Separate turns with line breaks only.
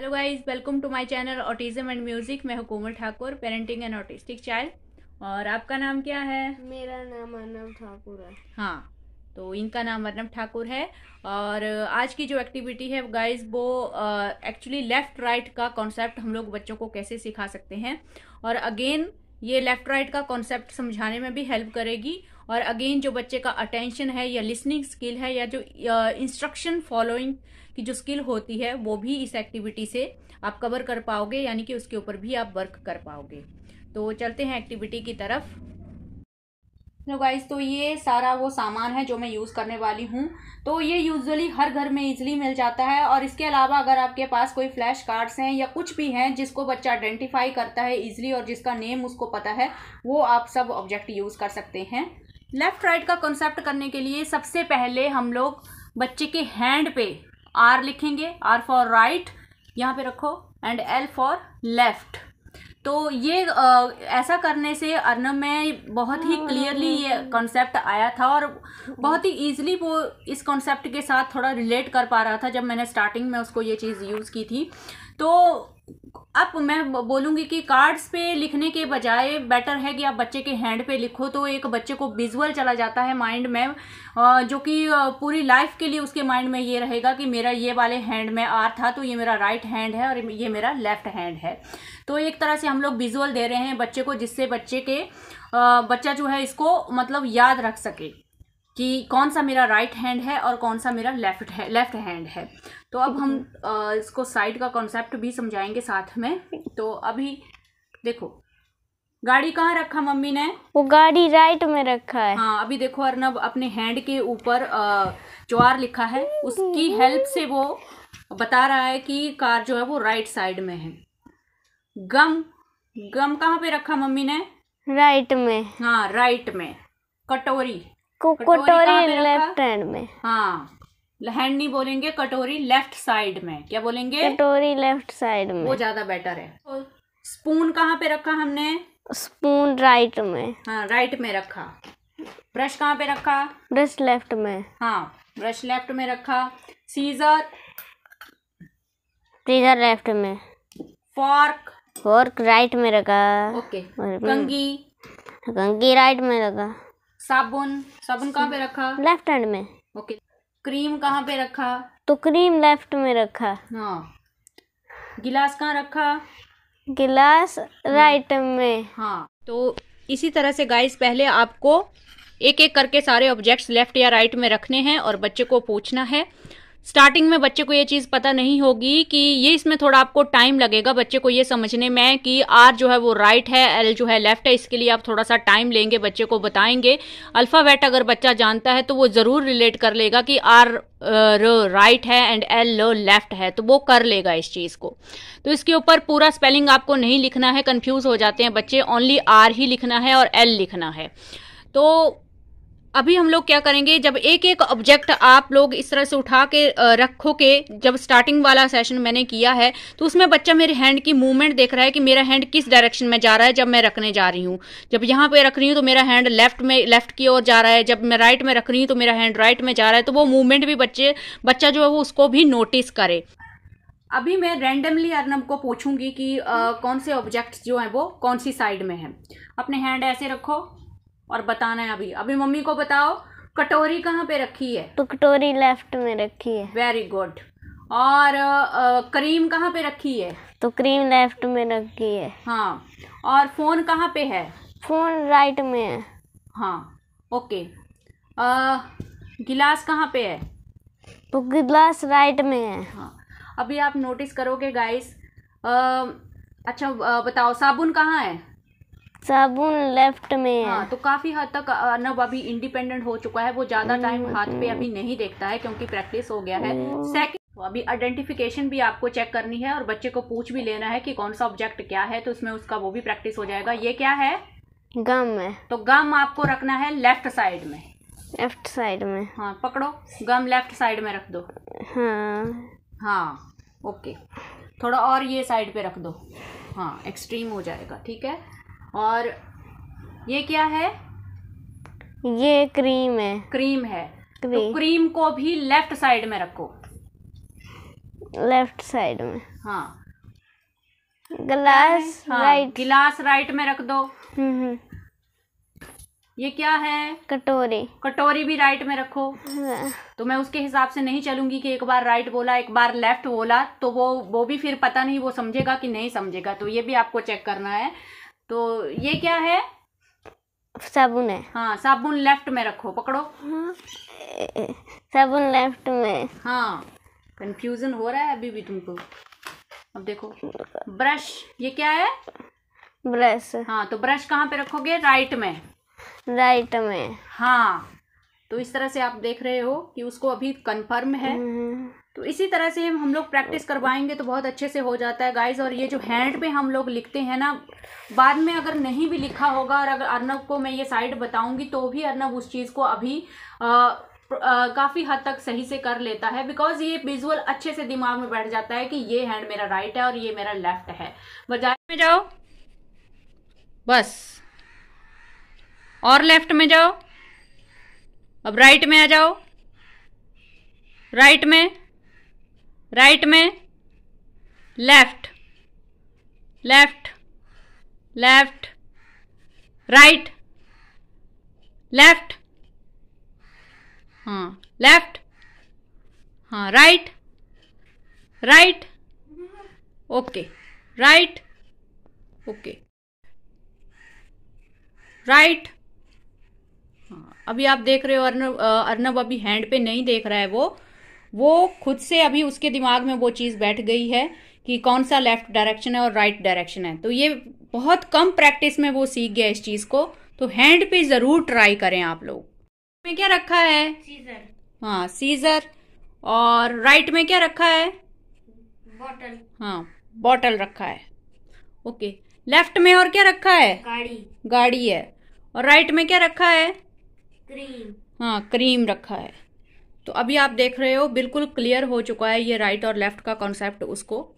Hello guys welcome to my channel autism and music मैं Hukumat Thakur parenting and autistic child और आपका नाम क्या है
मेरा नाम अर्नब ठाकुर है
हाँ तो इनका नाम अर्नब ठाकुर है और आज की जो एक्टिविटी है गाइस वो एक्चुअली लेफ्ट राइट का कॉन्सेप्ट हम लोग बच्चों को कैसे सिखा सकते हैं और अगेन ये लेफ्ट राइट का कॉन्सेप्ट समझाने में भी हेल्प करेगी और अगेन जो बच्चे का अटेंशन है या लिसनिंग स्किल है या जो इंस्ट्रक्शन फॉलोइंग की जो स्किल होती है वो भी इस एक्टिविटी से आप कवर कर पाओगे यानी कि उसके ऊपर भी आप वर्क कर पाओगे तो चलते हैं एक्टिविटी की तरफ लो तो गाइस तो ये सारा वो सामान है जो मैं यूज़ करने वाली हूँ तो ये यूजुअली हर घर में इजीली मिल जाता है और इसके अलावा अगर आपके पास कोई फ्लैश कार्ड्स हैं या कुछ भी हैं जिसको बच्चा आइडेंटिफाई करता है इजीली और जिसका नेम उसको पता है वो आप सब ऑब्जेक्ट यूज़ कर सकते हैं लेफ़्ट राइट का कॉन्सेप्ट करने के लिए सबसे पहले हम लोग बच्चे के हैंड पे आर लिखेंगे आर फॉर राइट यहाँ पे रखो एंड एल फॉर लेफ़्ट तो ये आ, ऐसा करने से अर्नब में बहुत ही क्लियरली हाँ, हाँ, ये कॉन्सेप्ट हाँ। आया था और बहुत ही इजीली वो इस कॉन्सेप्ट के साथ थोड़ा रिलेट कर पा रहा था जब मैंने स्टार्टिंग में उसको ये चीज़ यूज़ की थी तो अब मैं बोलूँगी कि कार्ड्स पे लिखने के बजाय बेटर है कि आप बच्चे के हैंड पे लिखो तो एक बच्चे को विजुअल चला जाता है माइंड में जो कि पूरी लाइफ के लिए उसके माइंड में ये रहेगा कि मेरा ये वाले हैंड में आर था तो ये मेरा राइट हैंड है और ये मेरा लेफ्ट हैंड है तो एक तरह से हम लोग विजुअल दे रहे हैं बच्चे को जिससे बच्चे के बच्चा जो है इसको मतलब याद रख सके कि कौन सा मेरा राइट right हैंड है और कौन सा मेरा लेफ्ट है लेफ्ट हैंड है तो अब हम आ, इसको साइड का कॉन्सेप्ट भी समझाएंगे साथ में तो अभी देखो गाड़ी कहाँ रखा मम्मी ने वो गाड़ी राइट में रखा है हाँ अभी देखो अर्नब अपने हैंड के ऊपर ज्वार लिखा है उसकी हेल्प से वो बता रहा है कि कार जो है वो राइट साइड में है गम गम कहाँ पे रखा मम्मी ने
राइट में
हाँ राइट में कटोरी
कटोरी लेफ्ट हैंड में हाँ हैंड नहीं
बोलेंगे कटोरी लेफ्ट साइड में क्या बोलेंगे
कटोरी लेफ्ट साइड में वो ज्यादा बेटर है
स्पून तो कहाँ पे रखा हमने
स्पून राइट में
हाँ राइट में रखा ब्रश कहाँ पे रखा
ब्रश लेफ्ट में हाँ
ब्रश लेफ्ट में रखा सीजर
सीजर लेफ्ट में फॉर्क फॉर्क राइट में रखा ओके कंगी कंगी राइट में रखा
साबुन साबुन कहाँ पे रखा लेफ्ट हैंड में ओके क्रीम कहाँ पे रखा
तो क्रीम लेफ्ट में रखा हाँ
गिलास कहाँ रखा
गिलास हाँ। राइट में हाँ
तो इसी तरह से गाइस पहले आपको एक एक करके सारे ऑब्जेक्ट्स लेफ्ट या राइट में रखने हैं और बच्चे को पूछना है स्टार्टिंग में बच्चे को ये चीज़ पता नहीं होगी कि ये इसमें थोड़ा आपको टाइम लगेगा बच्चे को ये समझने में कि आर जो है वो राइट है एल जो है लेफ्ट है इसके लिए आप थोड़ा सा टाइम लेंगे बच्चे को बताएंगे अल्फ़ावेट अगर बच्चा जानता है तो वो ज़रूर रिलेट कर लेगा कि आर र राइट है एंड एल लेफ्ट है तो वो कर लेगा इस चीज़ को तो इसके ऊपर पूरा स्पेलिंग आपको नहीं लिखना है कंफ्यूज हो जाते हैं बच्चे ओनली आर ही लिखना है और एल लिखना है तो अभी हम लोग क्या करेंगे जब एक एक ऑब्जेक्ट आप लोग इस तरह से उठा के रखो के जब स्टार्टिंग वाला सेशन मैंने किया है तो उसमें बच्चा मेरे हैंड की मूवमेंट देख रहा है कि मेरा हैंड किस डायरेक्शन में जा रहा है जब मैं रखने जा रही हूँ जब यहाँ पे रख रही हूँ तो मेरा हैंड लेफ्ट में लेफ्ट की ओर जा रहा है जब मैं राइट में रख रही हूँ तो मेरा हैंड राइट में जा रहा है तो वो मूवमेंट भी बच्चे बच्चा जो है वो उसको भी नोटिस करे अभी मैं रैंडमली अर्नब को पूछूंगी कि आ, कौन से ऑब्जेक्ट जो है वो कौन सी साइड में है अपने हैंड ऐसे रखो और बताना है अभी अभी मम्मी को बताओ कटोरी कहाँ पे रखी है तो कटोरी लेफ्ट में रखी है वेरी गुड और आ, क्रीम
कहाँ पे रखी है तो क्रीम लेफ्ट में रखी है
हाँ और फ़ोन कहाँ पे है
फ़ोन राइट में है
हाँ ओके आ, गिलास कहाँ पे है
तो गिलास राइट में है हाँ
अभी आप नोटिस करोगे गाइस अच्छा बताओ साबुन कहाँ है साबुन लेफ्ट में है हाँ, तो काफ़ी हद तक अर्नब अभी इंडिपेंडेंट हो चुका है वो ज़्यादा टाइम हम्म, हाथ पे अभी हम्म। नहीं देखता है क्योंकि प्रैक्टिस हो गया है सेकंड हम्म। तो अभी आइडेंटिफिकेशन भी आपको चेक करनी है और बच्चे को पूछ भी लेना है कि कौन सा ऑब्जेक्ट क्या है तो उसमें उसका वो भी प्रैक्टिस हो जाएगा ये क्या है
गम है तो
गम आपको रखना है लेफ्ट साइड में
लेफ्ट साइड में
हाँ पकड़ो गम लेफ्ट साइड में रख दो हाँ हाँ ओके थोड़ा और ये साइड पे रख दो हाँ एक्सट्रीम हो जाएगा ठीक है और ये क्या है ये क्रीम है क्रीम है क्रीम। तो क्रीम को भी लेफ्ट साइड में रखो
लेफ्ट साइड में हाँ
ग्लास हाँ, राइट गिलास राइट में रख दो हम्म, हम्म। ये क्या है कटोरी कटोरी भी राइट में रखो तो मैं उसके हिसाब से नहीं चलूंगी कि एक बार राइट बोला एक बार लेफ्ट बोला तो वो वो भी फिर पता नहीं वो समझेगा कि नहीं समझेगा तो ये भी आपको चेक करना है तो ये क्या है साबुन है हाँ साबुन लेफ्ट में रखो पकड़ो हाँ,
साबुन लेफ्ट में हाँ कंफ्यूजन हो रहा है अभी भी तुमको
अब देखो ब्रश ये क्या है ब्रश हाँ तो ब्रश कहाँ पे रखोगे राइट में राइट में हाँ तो इस तरह से आप देख रहे हो कि उसको अभी कंफर्म है हम्म। तो इसी तरह से हम लोग प्रैक्टिस करवाएंगे तो बहुत अच्छे से हो जाता है गाइज और ये जो हैंड पे हम लोग लिखते हैं ना बाद में अगर नहीं भी लिखा होगा और अगर अर्नब को मैं ये साइड बताऊंगी तो भी अर्नब उस चीज़ को अभी आ, काफ़ी हद तक सही से कर लेता है बिकॉज ये विजुअल अच्छे से दिमाग में बैठ जाता है कि ये हैंड मेरा राइट है और ये मेरा लेफ्ट है बजाय में जाओ बस और लेफ्ट में जाओ अब राइट में आ जाओ राइट में राइट में left left left right left हाँ लेफ्ट हाँ right right okay right okay right अभी आप देख रहे हो अर्नब अर्नब अभी हैंड पे नहीं देख रहा है वो वो खुद से अभी उसके दिमाग में वो चीज बैठ गई है कि कौन सा लेफ्ट डायरेक्शन है और राइट right डायरेक्शन है तो ये बहुत कम प्रैक्टिस में वो सीख गया इस चीज को तो हैंड पे जरूर ट्राई करें आप लोग में क्या रखा है सीजर हाँ सीजर और राइट में क्या रखा है बॉटल हाँ बॉटल रखा है ओके लेफ्ट में और क्या रखा है गाड़ी गाड़ी है और राइट में क्या रखा है क्रीम हाँ क्रीम रखा है तो अभी आप देख रहे हो बिल्कुल क्लियर हो चुका है ये राइट और लेफ्ट का कॉन्सेप्ट उसको